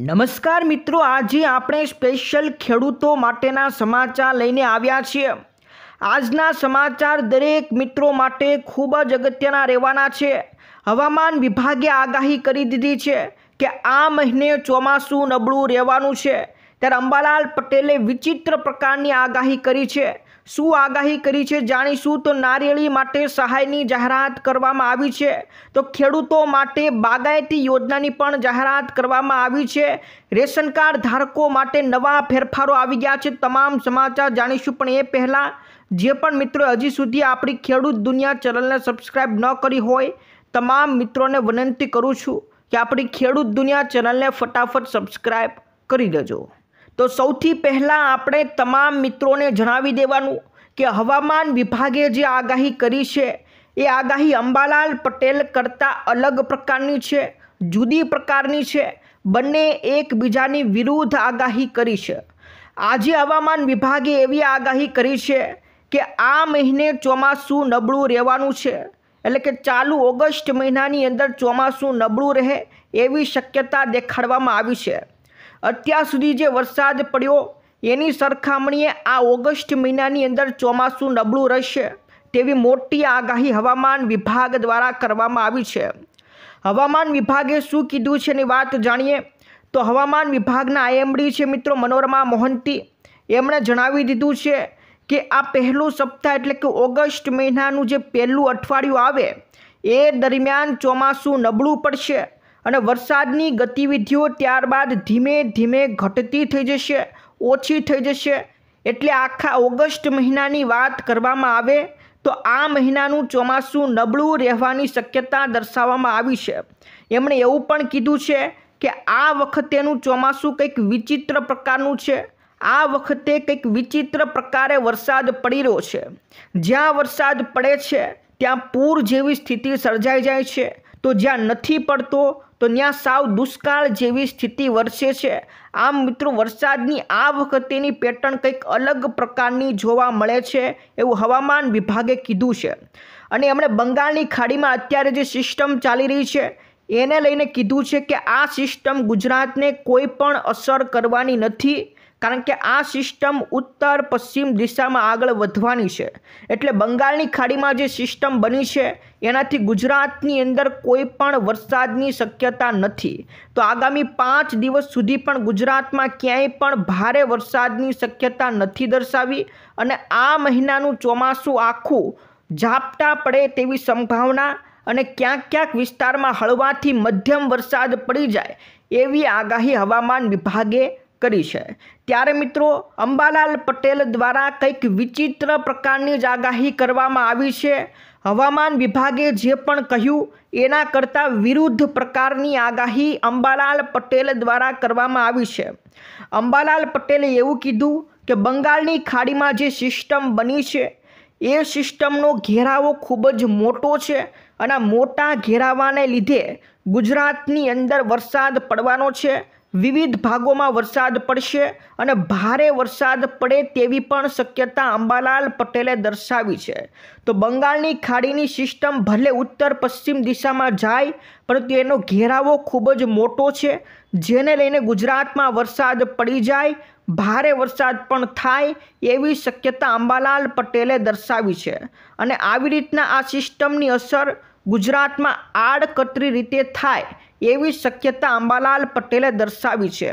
નમસ્કાર મિત્રો આજે આપણે સ્પેશિયલ ખેડૂતો માટેના સમાચાર લઈને આવ્યા છીએ આજના સમાચાર દરેક મિત્રો માટે ખૂબ જ અગત્યના રહેવાના છે હવામાન વિભાગે આગાહી કરી દીધી છે કે આ મહિને ચોમાસું નબળું રહેવાનું છે ત્યારે અંબાલાલ પટેલે વિચિત્ર પ્રકારની આગાહી કરી છે શું આગાહી કરી છે જાણીશું તો નારિયેળી માટે સહાયની જાહેરાત કરવામાં આવી છે તો ખેડૂતો માટે બાગાયતી યોજનાની પણ જાહેરાત કરવામાં આવી છે રેશન કાર્ડ ધારકો માટે નવા ફેરફારો આવી ગયા છે તમામ સમાચાર જાણીશું પણ એ પહેલાં જે પણ મિત્રો હજી સુધી આપણી ખેડૂત દુનિયા ચેનલને સબસ્ક્રાઈબ ન કરી હોય તમામ મિત્રોને વિનંતી કરું છું કે આપણી ખેડૂત દુનિયા ચેનલને ફટાફટ સબસ્ક્રાઈબ કરી દેજો તો સૌથી પહેલાં આપણે તમામ મિત્રોને જણાવી દેવાનું કે હવામાન વિભાગે જે આગાહી કરી છે એ આગાહી અંબાલાલ પટેલ કરતાં અલગ પ્રકારની છે જુદી પ્રકારની છે બંને એકબીજાની વિરુદ્ધ આગાહી કરી છે આજે હવામાન વિભાગે એવી આગાહી કરી છે કે આ મહિને ચોમાસું નબળું રહેવાનું છે એટલે કે ચાલુ ઓગસ્ટ મહિનાની અંદર ચોમાસું નબળું રહે એવી શક્યતા દેખાડવામાં આવી છે અત્યાર સુધી જે વરસાદ પડ્યો એની સરખામણીએ આ ઓગસ્ટ મહિનાની અંદર ચોમાસું નબળું રહેશે તેવી મોટી આગાહી હવામાન વિભાગ દ્વારા કરવામાં આવી છે હવામાન વિભાગે શું કીધું છે એની વાત જાણીએ તો હવામાન વિભાગના આઈએમડી છે મિત્રો મનોરમા મોહંતી એમણે જણાવી દીધું છે કે આ પહેલું સપ્તાહ એટલે કે ઓગસ્ટ મહિનાનું જે પહેલું અઠવાડિયું આવે એ દરમિયાન ચોમાસું નબળું પડશે અને વરસાદની ગતિવિધિઓ ત્યારબાદ ધીમે ધીમે ઘટતી થઈ જશે ઓછી થઈ જશે એટલે આખા ઓગસ્ટ મહિનાની વાત કરવામાં આવે તો આ મહિનાનું ચોમાસું નબળું રહેવાની શક્યતા દર્શાવવામાં આવી છે એમણે એવું પણ કીધું છે કે આ વખતેનું ચોમાસું કંઈક વિચિત્ર પ્રકારનું છે આ વખતે કંઈક વિચિત્ર પ્રકારે વરસાદ પડી રહ્યો છે જ્યાં વરસાદ પડે છે ત્યાં પૂર જેવી સ્થિતિ સર્જાઈ જાય છે તો જ્યાં નથી પડતો તો ત્યાં સાવ દુષ્કાળ જેવી સ્થિતિ વરસે છે આમ મિત્રો વરસાદની આ વખતેની પેટર્ન કંઈક અલગ પ્રકારની જોવા મળે છે એવું હવામાન વિભાગે કીધું છે અને એમણે બંગાળની ખાડીમાં અત્યારે જે સિસ્ટમ ચાલી રહી છે એને લઈને કીધું છે કે આ સિસ્ટમ ગુજરાતને કોઈ પણ અસર કરવાની નથી કારણ કે આ સિસ્ટમ ઉત્તર પશ્ચિમ દિશામાં આગળ વધવાની છે એટલે બંગાળની ખાડીમાં જે સિસ્ટમ બની છે એનાથી ગુજરાતની અંદર કોઈ પણ વરસાદની શક્યતા નથી તો આગામી પાંચ દિવસ સુધી પણ ગુજરાતમાં ક્યાંય પણ ભારે વરસાદની શક્યતા નથી દર્શાવી અને આ મહિનાનું ચોમાસું આખું ઝાપટા પડે તેવી સંભાવના અને ક્યાંક ક્યાંક વિસ્તારમાં હળવાથી મધ્યમ વરસાદ પડી જાય એવી આગાહી હવામાન વિભાગે કરી છે ત્યારે મિત્રો અંબાલાલ પટેલ દ્વારા કંઈક વિચિત્ર પ્રકારની જ આગાહી કરવામાં આવી છે હવામાન વિભાગે જે પણ કહ્યું એના કરતાં વિરુદ્ધ પ્રકારની આગાહી અંબાલાલ પટેલ દ્વારા કરવામાં આવી છે અંબાલાલ પટેલે એવું કીધું કે બંગાળની ખાડીમાં જે સિસ્ટમ બની છે એ સિસ્ટમનો ઘેરાવો ખૂબ જ મોટો છે અને મોટા ઘેરાવાને લીધે ગુજરાતની અંદર વરસાદ પડવાનો છે વિવિધ ભાગોમાં વરસાદ પડશે અને ભારે વરસાદ પડે તેવી પણ શક્યતા અંબાલાલ પટેલે દર્શાવી છે તો બંગાળની ખાડીની સિસ્ટમ ભલે ઉત્તર પશ્ચિમ દિશામાં જાય પરંતુ એનો ઘેરાવો ખૂબ જ મોટો છે જેને લઈને ગુજરાતમાં વરસાદ પડી જાય ભારે વરસાદ પણ થાય એવી શક્યતા અંબાલાલ પટેલે દર્શાવી છે અને આવી રીતના આ સિસ્ટમની અસર ગુજરાતમાં આડકતરી રીતે થાય એવી શક્યતા અંબાલાલ પટેલે દર્શાવી છે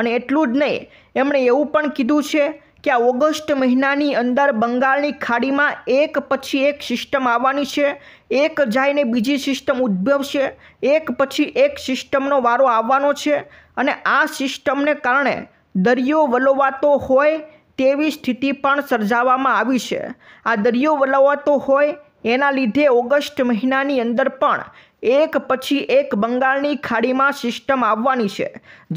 અને એટલું જ નહીં એમણે એવું પણ કીધું છે કે આ ઓગસ્ટ મહિનાની અંદર બંગાળની ખાડીમાં એક પછી એક સિસ્ટમ આવવાની છે એક જાઈને બીજી સિસ્ટમ ઉદ્ભવશે એક પછી એક સિસ્ટમનો વારો આવવાનો છે અને આ સિસ્ટમને કારણે દરિયો વલોવાતો હોય તેવી સ્થિતિ પણ સર્જાવામાં આવી છે આ દરિયો વલોવાતો હોય એના લીધે ઓગસ્ટ મહિનાની અંદર પણ એક પછી એક બંગાળની ખાડીમાં સિસ્ટમ આવવાની છે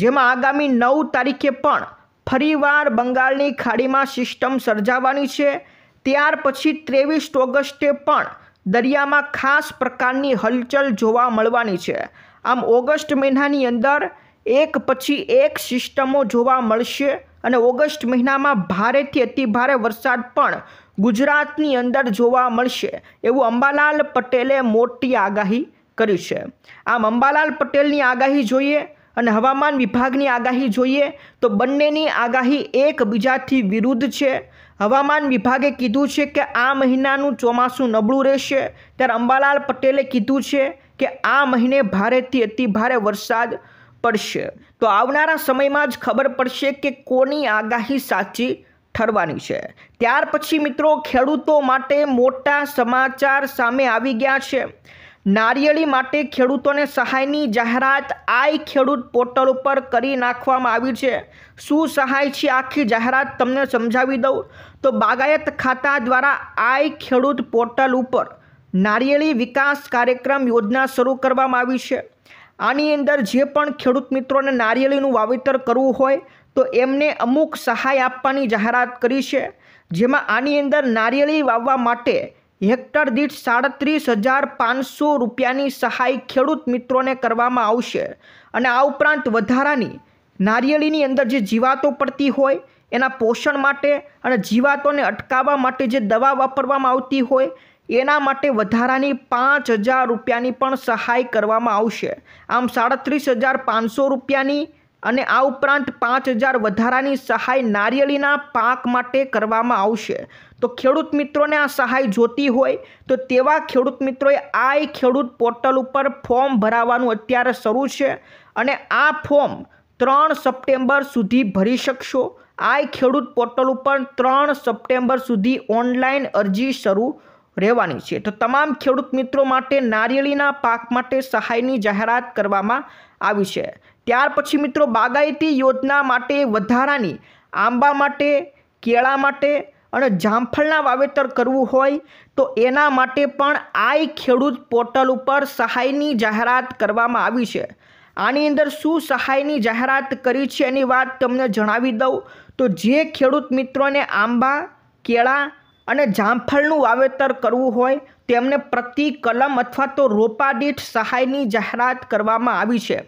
જેમાં આગામી નવ તારીખે પણ ફરીવાર બંગાળની ખાડીમાં સિસ્ટમ સર્જાવાની છે ત્યાર પછી ત્રેવીસ ઓગસ્ટે પણ દરિયામાં ખાસ પ્રકારની હલચલ જોવા મળવાની છે આમ ઓગસ્ટ મહિનાની અંદર એક પછી એક સિસ્ટમો જોવા મળશે અને ઓગસ્ટ મહિનામાં ભારેથી અતિભારે વરસાદ પણ ગુજરાતની અંદર જોવા મળશે એવું અંબાલાલ પટેલે મોટી આગાહી કરી છે આમ અંબાલાલ પટેલની આગાહી જોઈએ અને હવામાન વિભાગની આગાહી જોઈએ તો બંનેની આગાહી એકબીજાથી વિરુદ્ધ છે હવામાન વિભાગે કીધું છે કે આ મહિનાનું ચોમાસું નબળું રહેશે ત્યારે અંબાલાલ પટેલે કીધું છે કે આ મહિને ભારેથી અતિભારે વરસાદ પડશે તો આવનારા સમયમાં જ ખબર પડશે કે કોની આગાહી સાચી ઠરવાની છે ત્યાર પછી મિત્રો ખેડૂતો માટે મોટા સમાચાર સામે આવી ગયા છે નારિયેળી માટે ખેડૂતોને સહાયની જાહેરાત આઈ ખેડૂત પોર્ટલ ઉપર કરી નાખવામાં આવી છે શું સહાય છે આખી જાહેરાત તમને સમજાવી દઉં તો બાગાયત ખાતા દ્વારા આઈ ખેડૂત પોર્ટલ ઉપર નારિયેળી વિકાસ કાર્યક્રમ યોજના શરૂ કરવામાં આવી છે આની અંદર જે પણ ખેડૂત મિત્રોને નારિયેળીનું વાવેતર કરવું હોય તો એમને અમુક સહાય આપવાની જાહેરાત કરી છે જેમાં આની અંદર નારિયેળી વાવવા માટે હેક્ટર દીઠ સાડત્રીસ હજાર પાંચસો રૂપિયાની સહાય ખેડૂત મિત્રોને કરવામાં આવશે અને આ ઉપરાંત વધારાની નારિયેળીની અંદર જે જીવાતો પડતી હોય એના પોષણ માટે અને જીવાતોને અટકાવવા માટે જે દવા વાપરવામાં આવતી હોય એના માટે વધારાની પાંચ હજાર રૂપિયાની પણ સહાય કરવામાં આવશે આમ સાડત્રીસ હજાર પાંચસો રૂપિયાની અને આ ઉપરાંત પાંચ હજાર વધારાની સહાય નારિયેળીના પાક માટે કરવામાં આવશે તો ખેડૂત મિત્રોને આ સહાય જોતી હોય તો તેવા ખેડૂત મિત્રોએ આઈ ખેડૂત પોર્ટલ ઉપર ફોર્મ ભરાવાનું અત્યારે શરૂ છે અને આ ફોર્મ ત્રણ સપ્ટેમ્બર સુધી ભરી શકશો આઈ ખેડૂત પોર્ટલ ઉપર ત્રણ સપ્ટેમ્બર સુધી ઓનલાઈન અરજી શરૂ રહેવાની છે તો તમામ ખેડૂત મિત્રો માટે નારિયેળીના પાક માટે સહાયની જાહેરાત કરવામાં આવી છે ત્યાર પછી મિત્રો બાગાયતી યોજના માટે વધારાની આંબા માટે કેળા માટે અને જામફળના વાવેતર કરવું હોય તો એના માટે પણ આઈ ખેડૂત પોર્ટલ ઉપર સહાયની જાહેરાત કરવામાં આવી છે આની અંદર શું સહાયની જાહેરાત કરી છે એની વાત તમને જણાવી દઉં તો જે ખેડૂત મિત્રોને આંબા કેળા અને જામફળનું વાવેતર કરવું હોય તેમને પ્રતિ કલમ અથવા તો રોપાદીઠ સહાયની જાહેરાત કરવામાં આવી છે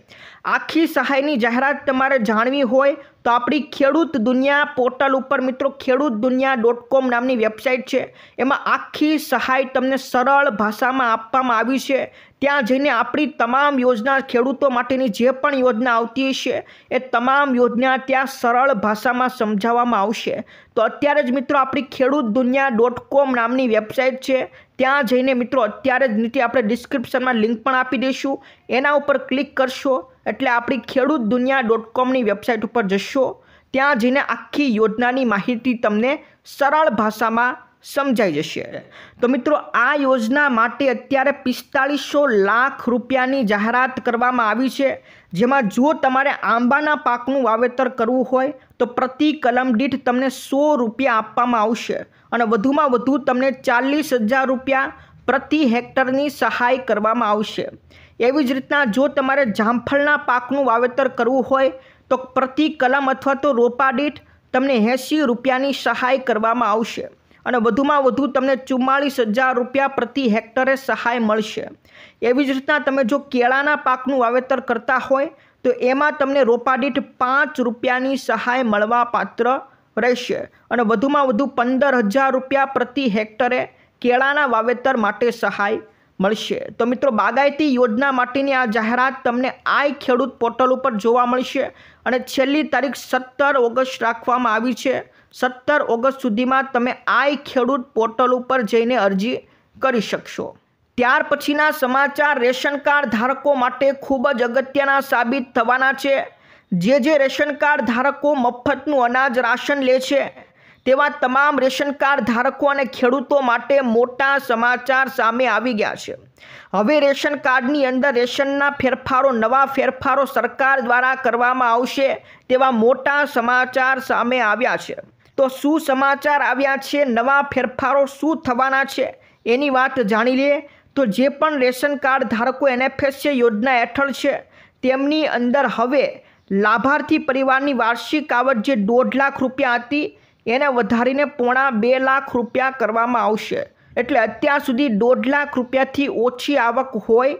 આખી સહાયની જાહેરાત તમારે જાણવી હોય તો આપણી ખેડૂત દુનિયા પોર્ટલ ઉપર મિત્રો ખેડૂત દુનિયા ડોટ કોમ નામની વેબસાઇટ છે એમાં આખી સહાય તમને સરળ ભાષામાં આપવામાં આવી છે ત્યાં જઈને આપણી તમામ યોજના ખેડૂતો માટેની જે પણ યોજના આવતી હશે એ તમામ યોજના ત્યાં સરળ ભાષામાં સમજાવવામાં આવશે તો અત્યારે જ મિત્રો આપણી ખેડૂત દુનિયા ડોટ કોમ નામની વેબસાઇટ છે ત્યાં જઈને મિત્રો અત્યારે જ નીતિ આપણે ડિસ્ક્રિપ્શનમાં લિંક પણ આપી દઈશું એના ઉપર ક્લિક કરશો એટલે આપણી ખેડૂત દુનિયા ડોટ કોમની વેબસાઇટ ઉપર જશો ત્યાં જઈને આખી યોજનાની માહિતી તમને સરળ ભાષામાં સમજાઈ જશે તો મિત્રો આ યોજના માટે અત્યારે પિસ્તાળીસો લાખ રૂપિયાની જાહેરાત કરવામાં આવી છે જેમાં જો તમારે આંબાના પાકનું વાવેતર કરવું હોય તો પ્રતિ કલમ દીઠ તમને સો રૂપિયા આપવામાં આવશે અને વધુમાં વધુ તમને ચાલીસ હજાર રૂપિયા પ્રતિ હેક્ટરની સહાય કરવામાં આવશે એવી જ રીતના જો તમારે જામફળના પાકનું વાવેતર કરવું હોય તો પ્રતિ કલમ અથવા તો રોપા દીઠ તમને એંસી રૂપિયાની સહાય કરવામાં આવશે અને વધુમાં વધુ તમને ચુમ્માળીસ હજાર રૂપિયા પ્રતિ હેક્ટરે સહાય મળશે એવી જ રીતના તમે જો કેળાના પાકનું વાવેતર કરતા હોય તો એમાં તમને રોપાદીઠ પાંચ રૂપિયાની સહાય મળવા પાત્ર રહેશે અને વધુમાં વધુ પંદર હજાર રૂપિયા પ્રતિ હેક્ટરે કેળાના વાવેતર માટે સહાય મળશે તો મિત્રો બાગાયતી યોજના માટેની આ જાહેરાત તમને આઈ ખેડૂત પોર્ટલ ઉપર જોવા મળશે અને છેલ્લી તારીખ સત્તર ઓગસ્ટ રાખવામાં આવી છે સત્તર ઓગસ્ટ સુધીમાં તમે આઈ ખેડૂત પોર્ટલ ઉપર જઈને અરજી કરી શકશો ત્યાર પછીના સમાચાર રેશન કાર્ડ ધારકો માટે ખૂબ જ અગત્યના સાબિત થવાના છે જે જે રેશન કાર્ડ ધારકો મફતનું અનાજ રાશન લે છે તેવા તમામ રેશન કાર્ડ ધારકો અને ખેડૂતો માટે મોટા સમાચાર સામે આવી ગયા છે હવે રેશન કાર્ડની અંદર રેશનના ફેરફારો નવા ફેરફારો સરકાર દ્વારા કરવામાં આવશે તેવા મોટા સમાચાર સામે આવ્યા છે તો શું સમાચાર આવ્યા છે નવા ફેરફારો શું થવાના છે એની વાત જાણી લઈએ તો જે પણ રેશન કાર્ડ ધારકો એનએફએસએ યોજના હેઠળ છે તેમની અંદર હવે લાભાર્થી પરિવારની વાર્ષિક આવક જે દોઢ લાખ રૂપિયા હતી એને વધારીને પોણા બે લાખ રૂપિયા કરવામાં આવશે એટલે અત્યાર સુધી દોઢ લાખ રૂપિયાથી ઓછી આવક હોય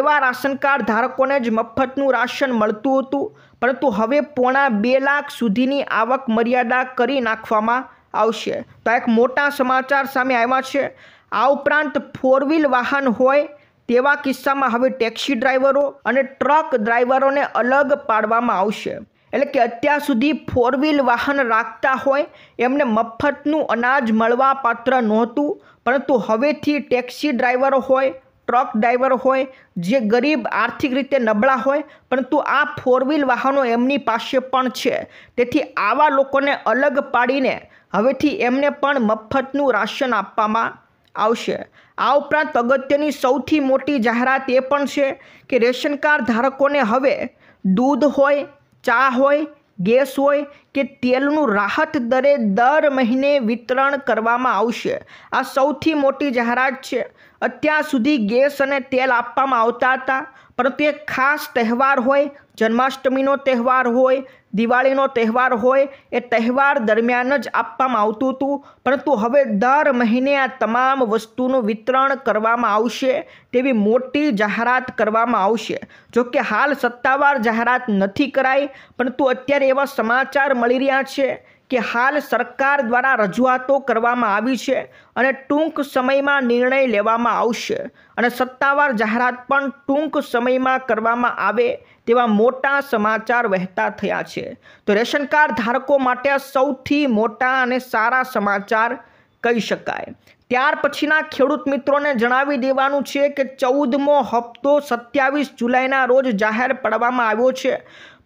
એવા રાશન કાર્ડ ધારકોને જ મફતનું રાશન મળતું હતું પરંતુ હવે પોણા બે લાખ સુધીની આવક મર્યાદા કરી નાખવામાં આવશે તો એક મોટા સમાચાર સામે આવ્યા છે આ ઉપરાંત ફોર વ્હીલ વાહન હોય તેવા કિસ્સામાં હવે ટેક્સી ડ્રાઈવરો અને ટ્રક ડ્રાઈવરોને અલગ પાડવામાં આવશે એટલે કે અત્યાર સુધી ફોર વ્હીલ વાહન રાખતા હોય એમને મફતનું અનાજ મળવા પાત્ર નહોતું પરંતુ હવેથી ટેક્સી ડ્રાઈવર હોય ટ્રક ડ્રાઈવર હોય જે ગરીબ આર્થિક રીતે નબળા હોય પરંતુ આ ફોર વ્હીલ વાહનો એમની પાસે પણ છે તેથી આવા લોકોને અલગ પાડીને હવેથી એમને પણ મફતનું રાશન આપવામાં આવશે આ ઉપરાંત અગત્યની સૌથી મોટી જાહેરાત એ પણ છે કે રેશન કાર્ડ ધારકોને હવે દૂધ હોય ચા હોય ગેસ હોય કે તેલનું રાહત દરે દર મહિને વિતરણ કરવામાં આવશે આ સૌથી મોટી જાહેરાત છે અત્યાર સુધી ગેસ અને તેલ આપવામાં આવતા હતા પરંતુ એક ખાસ તહેવાર હોય જન્માષ્ટમીનો તહેવાર હોય દિવાળીનો તહેવાર હોય એ તહેવાર દરમિયાન જ આપવામાં આવતું હતું પરંતુ હવે દર મહિને આ તમામ વસ્તુનું વિતરણ કરવામાં આવશે તેવી મોટી જાહેરાત કરવામાં આવશે જો કે હાલ સત્તાવાર જાહેરાત નથી કરાઈ પરંતુ અત્યારે એવા સમાચાર મળી રહ્યા છે કે હાલ સરકાર દ્વારા રજૂઆતો કરવામાં આવી છે અને ટૂંક સમયમાં નિર્ણય લેવામાં આવશે અને સત્તાવાર જાહેરાત પણ ટૂંક સમયમાં કરવામાં આવે તેવા મોટા સમાચાર વહેતા થયા છે તો રેશન કાર્ડ ધારકો માટે આ સૌથી મોટા અને સારા સમાચાર કહી શકાય ત્યાર પછીના ખેડૂત મિત્રોને જણાવી દેવાનું છે કે ચૌદમો હપ્તો સત્યાવીસ જુલાઈના રોજ જાહેર પાડવામાં આવ્યો છે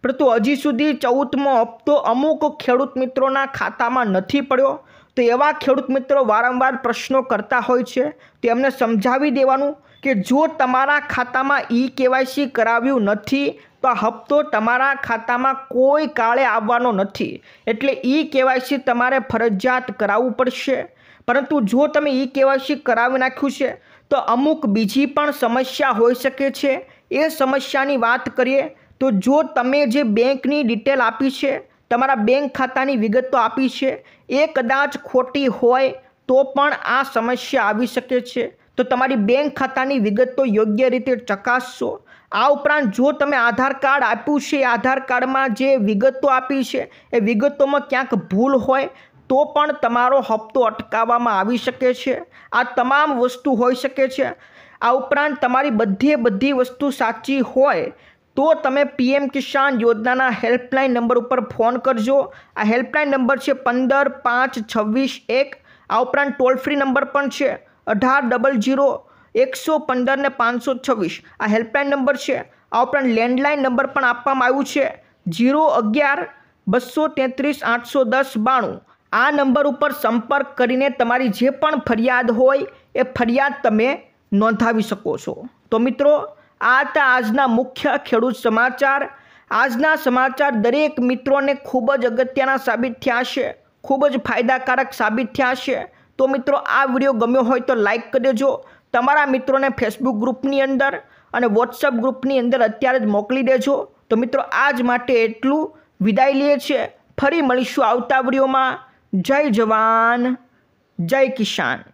પરંતુ હજી સુધી ચૌદમો હપ્તો અમુક ખેડૂત મિત્રોના ખાતામાં નથી પડ્યો તો એવા ખેડૂત મિત્રો વારંવાર પ્રશ્નો કરતા હોય છે એમને સમજાવી દેવાનું કે જો તમારા ખાતામાં ઈ કેવાયસી કરાવ્યું નથી તો હપ્તો તમારા ખાતામાં કોઈ કાળે આવવાનો નથી એટલે ઈ કેવાયસી તમારે ફરજિયાત કરાવવું પડશે પરંતુ જો તમે ઈ કેવાયસી કરાવી નાખ્યું છે તો અમુક બીજી પણ સમસ્યા હોઈ શકે છે એ સમસ્યાની વાત કરીએ તો જો તમે જે બેંકની ડિટેલ આપી છે તમારા બેંક ખાતાની વિગતો આપી છે એ કદાચ ખોટી હોય તો પણ આ સમસ્યા આવી શકે છે તો તમારી બેંક ખાતાની વિગતો યોગ્ય રીતે ચકાસશો આ ઉપરાંત જો તમે આધાર કાર્ડ આપ્યું છે આધાર કાર્ડમાં જે વિગતો આપી છે એ વિગતોમાં ક્યાંક ભૂલ હોય તો પણ તમારો હપ્તો અટકાવવામાં આવી શકે છે આ તમામ વસ્તુ હોઈ શકે છે આ ઉપરાંત તમારી બધી બધી વસ્તુ સાચી હોય તો તમે પીએમ કિસાન યોજનાના હેલ્પલાઇન નંબર ઉપર ફોન કરજો આ હેલ્પલાઇન નંબર છે પંદર પાંચ છવ્વીસ એક આ ઉપરાંત ટોલ ફ્રી નંબર પણ છે અઢાર ડબલ જીરો એકસો પંદર ને પાંચસો છવ્વીસ આ હેલ્પલાઇન નંબર છે આ ઉપરાંત લેન્ડલાઇન નંબર પણ આપવામાં આવ્યું છે જીરો અગિયાર બસો તેત્રીસ આઠસો દસ બાણું આ નંબર ઉપર સંપર્ક કરીને તમારી જે પણ ફરિયાદ હોય એ ફરિયાદ તમે નોંધાવી શકો છો તો મિત્રો આ હતા આજના મુખ્ય ખેડૂત સમાચાર આજના સમાચાર દરેક મિત્રોને ખૂબ જ અગત્યના સાબિત થયા છે ખૂબ જ ફાયદાકારક સાબિત થયા છે તો મિત્રો આ વિડીયો ગમ્યો હોય તો લાઈક કરી દેજો તમારા મિત્રોને ફેસબુક ગ્રુપની અંદર અને વોટ્સઅપ ગ્રુપની અંદર અત્યારે જ મોકલી દેજો તો મિત્રો આ જ માટે એટલું વિદાય લઈએ છીએ ફરી મળીશું આવતા વિડીયોમાં જય જવાન જય કિસાન